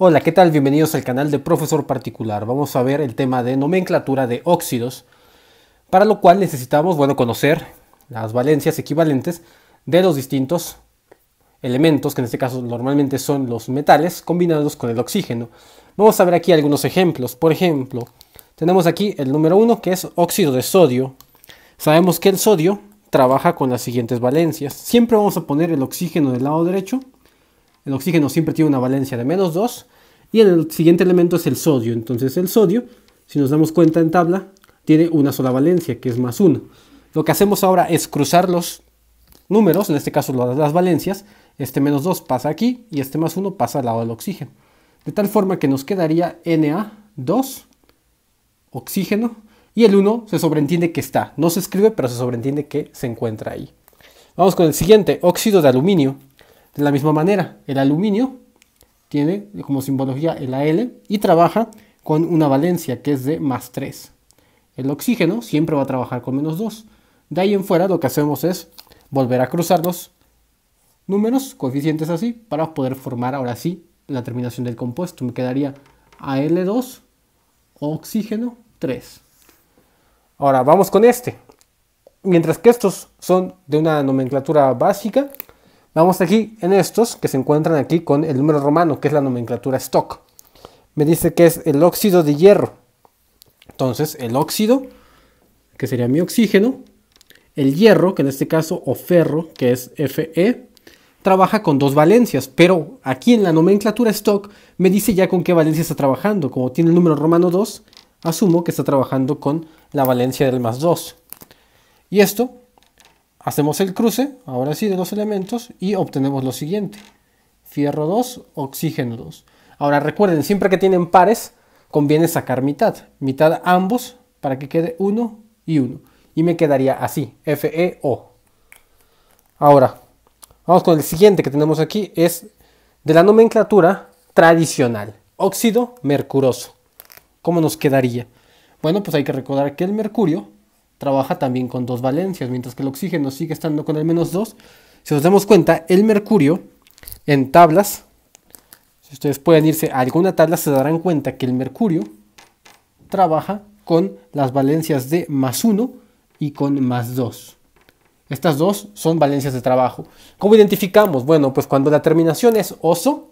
Hola, ¿qué tal? Bienvenidos al canal de Profesor Particular. Vamos a ver el tema de nomenclatura de óxidos, para lo cual necesitamos, bueno, conocer las valencias equivalentes de los distintos elementos, que en este caso normalmente son los metales, combinados con el oxígeno. Vamos a ver aquí algunos ejemplos. Por ejemplo, tenemos aquí el número 1 que es óxido de sodio. Sabemos que el sodio trabaja con las siguientes valencias. Siempre vamos a poner el oxígeno del lado derecho el oxígeno siempre tiene una valencia de menos 2. Y el siguiente elemento es el sodio. Entonces el sodio, si nos damos cuenta en tabla, tiene una sola valencia, que es más 1. Lo que hacemos ahora es cruzar los números, en este caso las valencias. Este menos 2 pasa aquí y este más 1 pasa al lado del oxígeno. De tal forma que nos quedaría Na2, oxígeno, y el 1 se sobreentiende que está. No se escribe, pero se sobreentiende que se encuentra ahí. Vamos con el siguiente, óxido de aluminio. De la misma manera, el aluminio tiene como simbología el Al y trabaja con una valencia que es de más 3. El oxígeno siempre va a trabajar con menos 2. De ahí en fuera lo que hacemos es volver a cruzar los números, coeficientes así, para poder formar ahora sí la terminación del compuesto. Me quedaría Al2, oxígeno 3. Ahora vamos con este. Mientras que estos son de una nomenclatura básica, Vamos aquí en estos que se encuentran aquí con el número romano, que es la nomenclatura stock. Me dice que es el óxido de hierro. Entonces, el óxido, que sería mi oxígeno, el hierro, que en este caso, o ferro, que es Fe, trabaja con dos valencias, pero aquí en la nomenclatura stock me dice ya con qué valencia está trabajando. Como tiene el número romano 2, asumo que está trabajando con la valencia del más 2. Y esto Hacemos el cruce, ahora sí, de los elementos y obtenemos lo siguiente. Fierro 2, oxígeno 2. Ahora recuerden, siempre que tienen pares, conviene sacar mitad. Mitad ambos para que quede 1 y 1. Y me quedaría así, FeO. Ahora, vamos con el siguiente que tenemos aquí, es de la nomenclatura tradicional. Óxido mercuroso. ¿Cómo nos quedaría? Bueno, pues hay que recordar que el mercurio trabaja también con dos valencias, mientras que el oxígeno sigue estando con el menos dos. Si nos damos cuenta, el mercurio en tablas, si ustedes pueden irse a alguna tabla, se darán cuenta que el mercurio trabaja con las valencias de más 1 y con más 2. Estas dos son valencias de trabajo. ¿Cómo identificamos? Bueno, pues cuando la terminación es oso,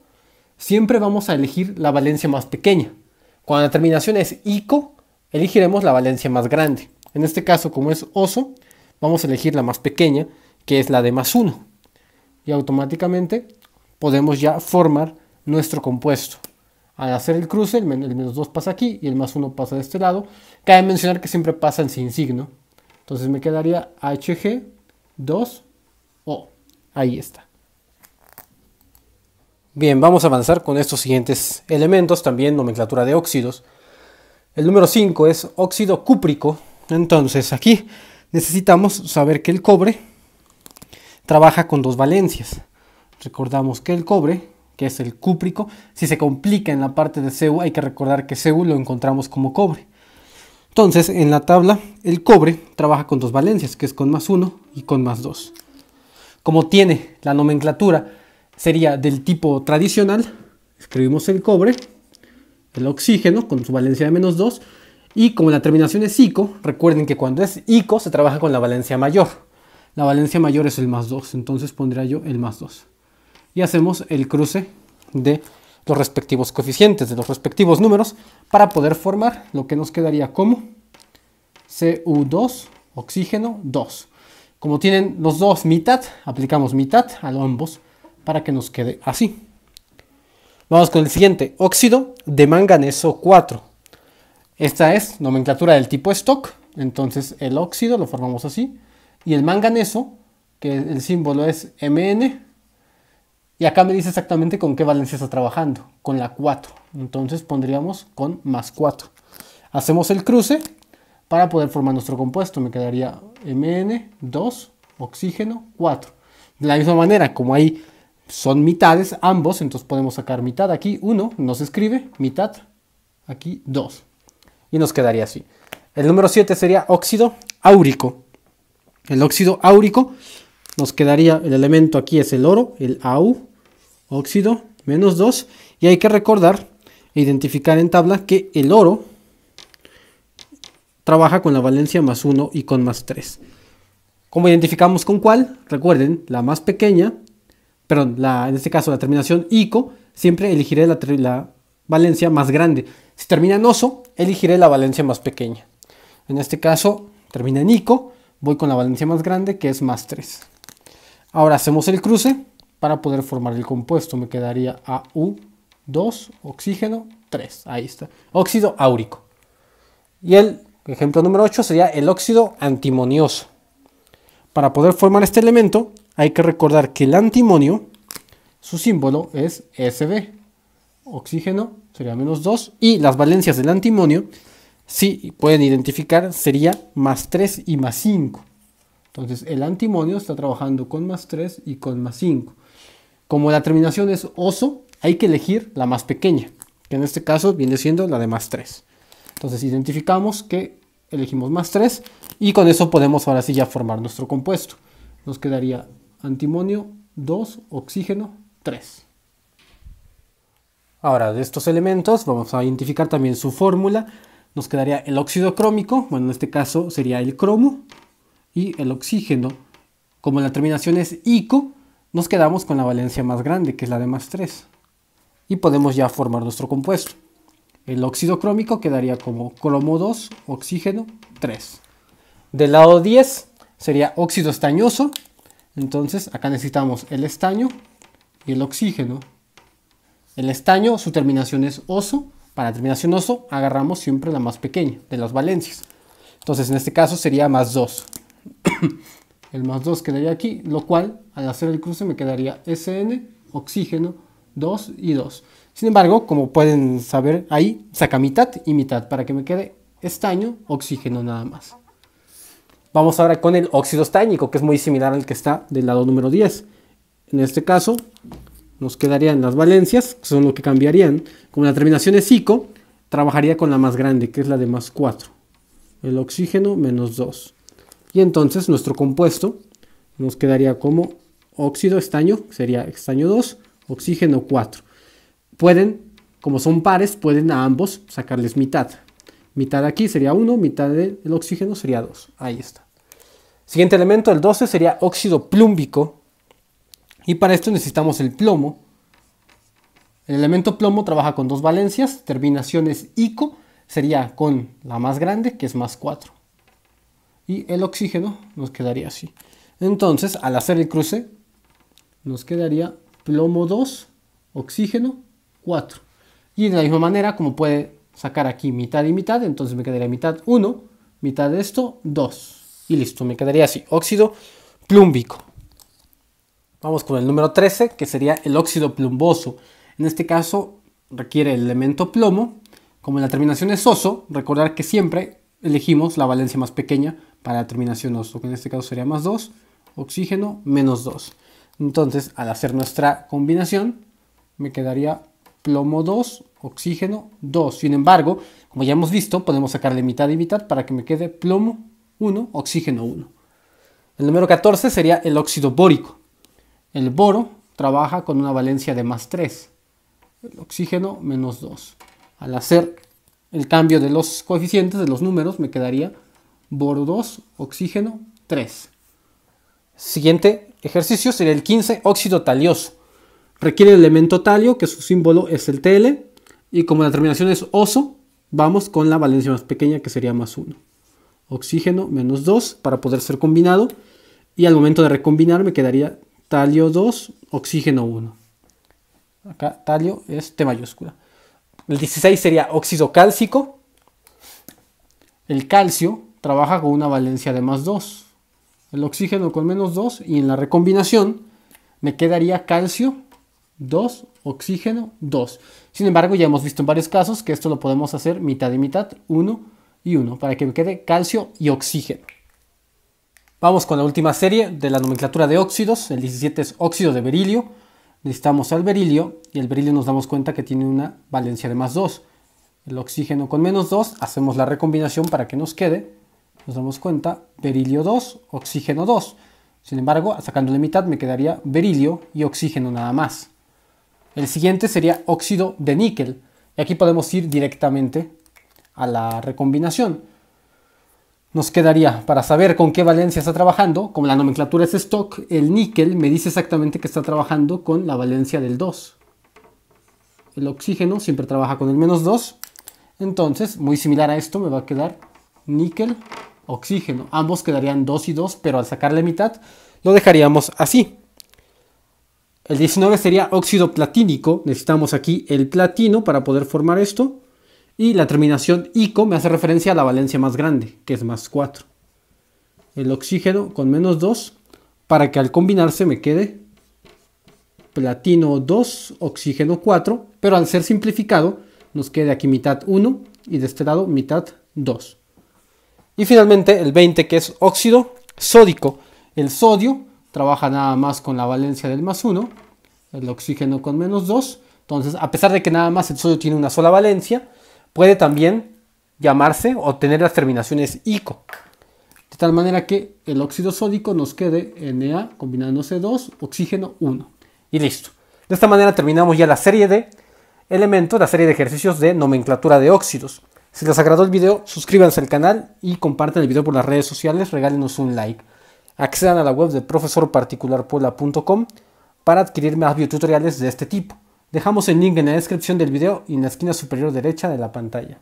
siempre vamos a elegir la valencia más pequeña. Cuando la terminación es ico, elegiremos la valencia más grande. En este caso, como es oso, vamos a elegir la más pequeña, que es la de más 1. Y automáticamente podemos ya formar nuestro compuesto. Al hacer el cruce, el, menos 2 pasa aquí y el más 1 pasa de este lado. Cabe mencionar que siempre pasan sin signo. Entonces me quedaría HG2O. Ahí está. Bien, vamos a avanzar con estos siguientes elementos, también nomenclatura de óxidos. El número 5 es óxido cúprico, entonces aquí necesitamos saber que el cobre trabaja con dos valencias. Recordamos que el cobre, que es el cúprico, si se complica en la parte de Cu, hay que recordar que Cu lo encontramos como cobre. Entonces, en la tabla, el cobre trabaja con dos valencias, que es con más 1 y con más 2. Como tiene la nomenclatura, sería del tipo tradicional, escribimos el cobre, el oxígeno con su valencia de menos 2, y como la terminación es ICO, recuerden que cuando es ICO se trabaja con la valencia mayor. La valencia mayor es el más 2, entonces pondría yo el más 2. Y hacemos el cruce de los respectivos coeficientes, de los respectivos números, para poder formar lo que nos quedaría como CU2, oxígeno 2. Como tienen los dos mitad, aplicamos mitad a ambos para que nos quede así. Vamos con el siguiente, óxido de manganeso 4. Esta es nomenclatura del tipo stock, entonces el óxido lo formamos así, y el manganeso, que el símbolo es MN, y acá me dice exactamente con qué valencia está trabajando, con la 4, entonces pondríamos con más 4. Hacemos el cruce para poder formar nuestro compuesto, me quedaría MN2, oxígeno 4. De la misma manera, como ahí son mitades ambos, entonces podemos sacar mitad aquí 1, no se escribe, mitad aquí 2 y nos quedaría así. El número 7 sería óxido áurico. El óxido áurico nos quedaría, el elemento aquí es el oro, el AU, óxido, menos 2. Y hay que recordar, e identificar en tabla que el oro trabaja con la valencia más 1 y con más 3. ¿Cómo identificamos con cuál? Recuerden, la más pequeña, perdón, la, en este caso la terminación ICO, siempre elegiré la, la valencia más grande. Si termina en oso, elegiré la valencia más pequeña. En este caso termina en ICO, voy con la valencia más grande que es más 3. Ahora hacemos el cruce para poder formar el compuesto. Me quedaría AU2, oxígeno 3. Ahí está. Óxido áurico. Y el ejemplo número 8 sería el óxido antimonioso. Para poder formar este elemento hay que recordar que el antimonio, su símbolo es SB oxígeno sería menos 2. Y las valencias del antimonio, si pueden identificar, sería más 3 y más 5. Entonces el antimonio está trabajando con más 3 y con más 5. Como la terminación es oso, hay que elegir la más pequeña, que en este caso viene siendo la de más 3. Entonces identificamos que elegimos más 3 y con eso podemos ahora sí ya formar nuestro compuesto. Nos quedaría antimonio 2, oxígeno 3. Ahora, de estos elementos vamos a identificar también su fórmula. Nos quedaría el óxido crómico, bueno, en este caso sería el cromo, y el oxígeno. Como la terminación es ico, nos quedamos con la valencia más grande, que es la de más 3. Y podemos ya formar nuestro compuesto. El óxido crómico quedaría como cromo 2, oxígeno 3. Del lado 10 sería óxido estañoso. Entonces acá necesitamos el estaño y el oxígeno. El estaño, su terminación es oso. Para terminación oso agarramos siempre la más pequeña de las valencias. Entonces en este caso sería más 2. el más 2 quedaría aquí, lo cual al hacer el cruce me quedaría SN, oxígeno, 2 y 2. Sin embargo, como pueden saber ahí, saca mitad y mitad para que me quede estaño, oxígeno nada más. Vamos ahora con el óxido estáñico, que es muy similar al que está del lado número 10. En este caso, nos quedarían las valencias, que son lo que cambiarían. Como la terminación es ICO, trabajaría con la más grande, que es la de más 4. El oxígeno menos 2. Y entonces nuestro compuesto nos quedaría como óxido estaño, sería estaño 2, oxígeno 4. Pueden, como son pares, pueden a ambos sacarles mitad. Mitad aquí sería 1, mitad del oxígeno sería 2. Ahí está. Siguiente elemento, el 12, sería óxido plúmbico. Y para esto necesitamos el plomo. El elemento plomo trabaja con dos valencias, terminaciones ICO sería con la más grande, que es más 4. Y el oxígeno nos quedaría así. Entonces, al hacer el cruce, nos quedaría plomo 2, oxígeno 4. Y de la misma manera, como puede sacar aquí mitad y mitad, entonces me quedaría mitad 1, mitad de esto 2. Y listo, me quedaría así, óxido plúmbico. Vamos con el número 13, que sería el óxido plumboso. En este caso requiere el elemento plomo. Como la terminación es oso, recordar que siempre elegimos la valencia más pequeña para la terminación oso, que en este caso sería más 2, oxígeno menos 2. Entonces, al hacer nuestra combinación, me quedaría plomo 2, oxígeno 2. Sin embargo, como ya hemos visto, podemos sacar sacarle mitad y mitad para que me quede plomo 1, oxígeno 1. El número 14 sería el óxido bórico. El boro trabaja con una valencia de más 3, el oxígeno menos 2. Al hacer el cambio de los coeficientes, de los números, me quedaría boro 2, oxígeno 3. Siguiente ejercicio sería el 15, óxido talioso. Requiere el elemento talio, que su símbolo es el TL, y como la terminación es oso, vamos con la valencia más pequeña, que sería más 1. Oxígeno menos 2 para poder ser combinado, y al momento de recombinar me quedaría talio 2, oxígeno 1. Acá talio es T mayúscula. El 16 sería óxido cálcico. El calcio trabaja con una valencia de más 2. El oxígeno con menos 2 y en la recombinación me quedaría calcio 2, oxígeno 2. Sin embargo, ya hemos visto en varios casos que esto lo podemos hacer mitad y mitad, 1 y 1, para que me quede calcio y oxígeno. Vamos con la última serie de la nomenclatura de óxidos. El 17 es óxido de berilio. necesitamos al berilio y el berilio nos damos cuenta que tiene una valencia de más 2. El oxígeno con menos 2, hacemos la recombinación para que nos quede. Nos damos cuenta, berilio 2, oxígeno 2. Sin embargo, sacando la mitad me quedaría berilio y oxígeno nada más. El siguiente sería óxido de níquel. Y aquí podemos ir directamente a la recombinación nos quedaría para saber con qué valencia está trabajando. Como la nomenclatura es stock, el níquel me dice exactamente que está trabajando con la valencia del 2. El oxígeno siempre trabaja con el menos 2. Entonces, muy similar a esto, me va a quedar níquel, oxígeno. Ambos quedarían 2 y 2, pero al sacar la mitad lo dejaríamos así. El 19 sería óxido platínico. Necesitamos aquí el platino para poder formar esto. Y la terminación ico me hace referencia a la valencia más grande, que es más 4. El oxígeno con menos 2, para que al combinarse me quede platino 2, oxígeno 4, pero al ser simplificado nos quede aquí mitad 1 y de este lado mitad 2. Y finalmente el 20 que es óxido sódico. El sodio trabaja nada más con la valencia del más 1, el oxígeno con menos 2. Entonces, a pesar de que nada más el sodio tiene una sola valencia, Puede también llamarse o tener las terminaciones ico. De tal manera que el óxido sódico nos quede Na combinándose 2, oxígeno 1. Y listo. De esta manera terminamos ya la serie de elementos, la serie de ejercicios de nomenclatura de óxidos. Si les agradó el video, suscríbanse al canal y compartan el video por las redes sociales, regálenos un like. Accedan a la web de profesorparticularpuebla.com para adquirir más biotutoriales de este tipo. Dejamos el link en la descripción del video y en la esquina superior derecha de la pantalla.